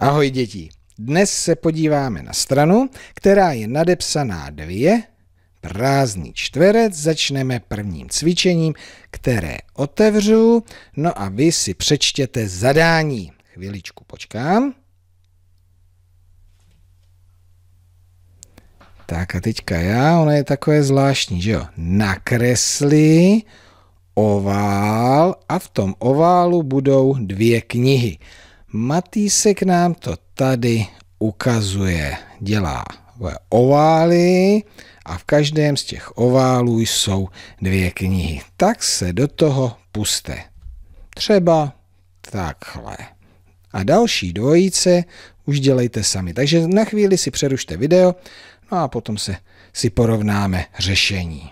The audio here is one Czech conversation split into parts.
Ahoj děti, dnes se podíváme na stranu, která je nadepsaná dvě, prázdný čtverec, začneme prvním cvičením, které otevřu, no a vy si přečtěte zadání. Chviličku počkám. Tak a teďka já, ono je takové zvláštní, že jo? Nakresli ovál a v tom oválu budou dvě knihy. Matýsek nám to tady ukazuje. Dělá ovály a v každém z těch oválů jsou dvě knihy. Tak se do toho puste. Třeba takhle. A další dvojice už dělejte sami. Takže na chvíli si přerušte video, no a potom se si porovnáme řešení.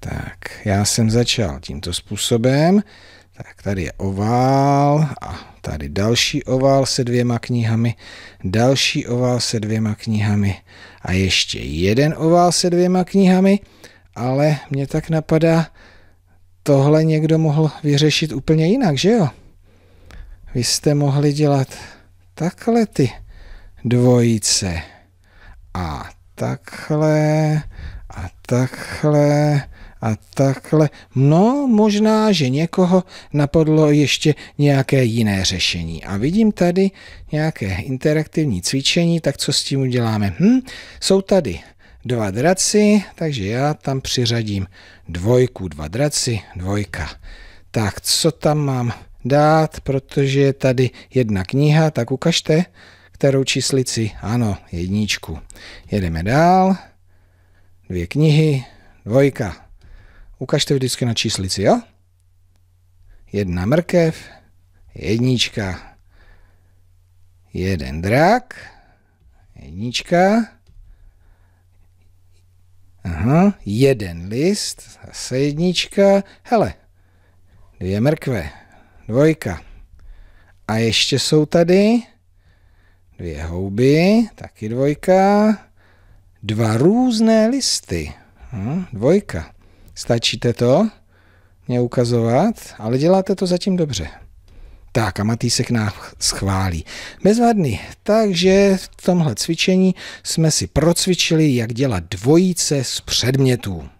Tak já jsem začal tímto způsobem. Tak tady je ovál a tady další ovál se dvěma knihami, další ovál se dvěma knihami a ještě jeden ovál se dvěma knihami, ale mě tak napadá, tohle někdo mohl vyřešit úplně jinak, že jo? Vy jste mohli dělat takhle ty dvojice a takhle a takhle a takhle. No, možná, že někoho napadlo ještě nějaké jiné řešení. A vidím tady nějaké interaktivní cvičení, tak co s tím uděláme? Hm, jsou tady dva draci, takže já tam přiřadím dvojku, dva draci, dvojka. Tak, co tam mám dát, protože je tady jedna kniha, tak ukažte, kterou číslici, ano, jedničku. Jedeme dál, dvě knihy, dvojka ukažte vždycky na číslici, jo? Jedna mrkev, jednička, jeden drak, jednička, aha, jeden list, zase jednička, hele, dvě mrkve, dvojka. A ještě jsou tady dvě houby, taky dvojka, dva různé listy, hm, dvojka. Stačíte to mě ukazovat, ale děláte to zatím dobře. Tak a k nás schválí. Bezvadný. Takže v tomhle cvičení jsme si procvičili, jak dělat dvojice z předmětů.